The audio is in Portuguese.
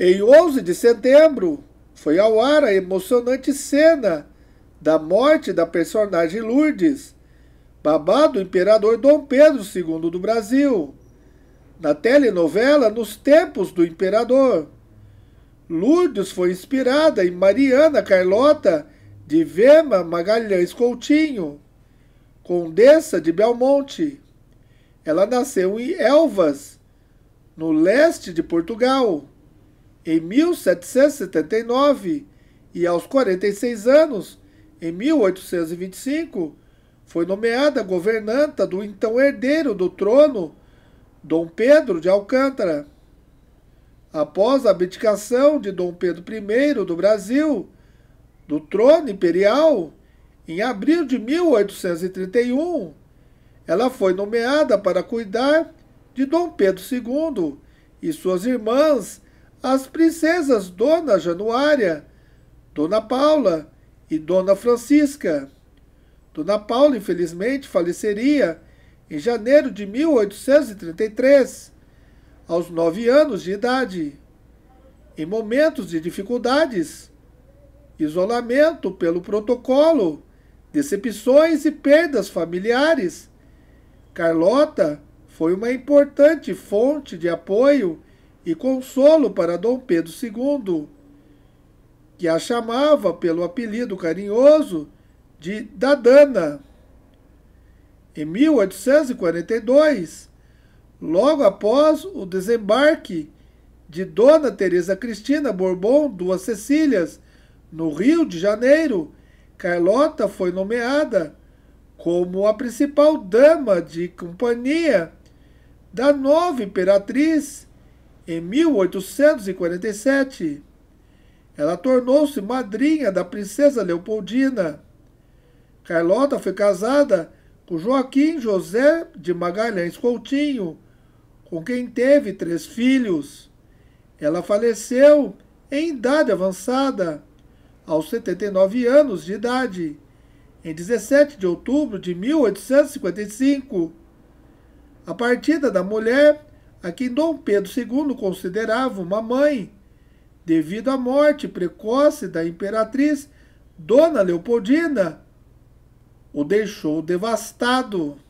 Em 11 de setembro, foi ao ar a emocionante cena da morte da personagem Lourdes, babá do imperador Dom Pedro II do Brasil, na telenovela Nos Tempos do Imperador. Lourdes foi inspirada em Mariana Carlota de Vema Magalhães Coutinho, condessa de Belmonte. Ela nasceu em Elvas, no leste de Portugal em 1779 e aos 46 anos, em 1825, foi nomeada governanta do então herdeiro do trono, Dom Pedro de Alcântara. Após a abdicação de Dom Pedro I do Brasil do trono imperial, em abril de 1831, ela foi nomeada para cuidar de Dom Pedro II e suas irmãs as princesas Dona Januária, Dona Paula e Dona Francisca. Dona Paula, infelizmente, faleceria em janeiro de 1833, aos nove anos de idade. Em momentos de dificuldades, isolamento pelo protocolo, decepções e perdas familiares, Carlota foi uma importante fonte de apoio e consolo para Dom Pedro II, que a chamava pelo apelido carinhoso de Dadana. Em 1842, logo após o desembarque de Dona Teresa Cristina Bourbon duas Cecílias no Rio de Janeiro, Carlota foi nomeada como a principal dama de companhia da nova imperatriz em 1847, ela tornou-se madrinha da princesa Leopoldina. Carlota foi casada com Joaquim José de Magalhães Coutinho, com quem teve três filhos. Ela faleceu em idade avançada, aos 79 anos de idade, em 17 de outubro de 1855. A partida da mulher a quem Dom Pedro II considerava uma mãe, devido à morte precoce da imperatriz Dona Leopoldina, o deixou devastado.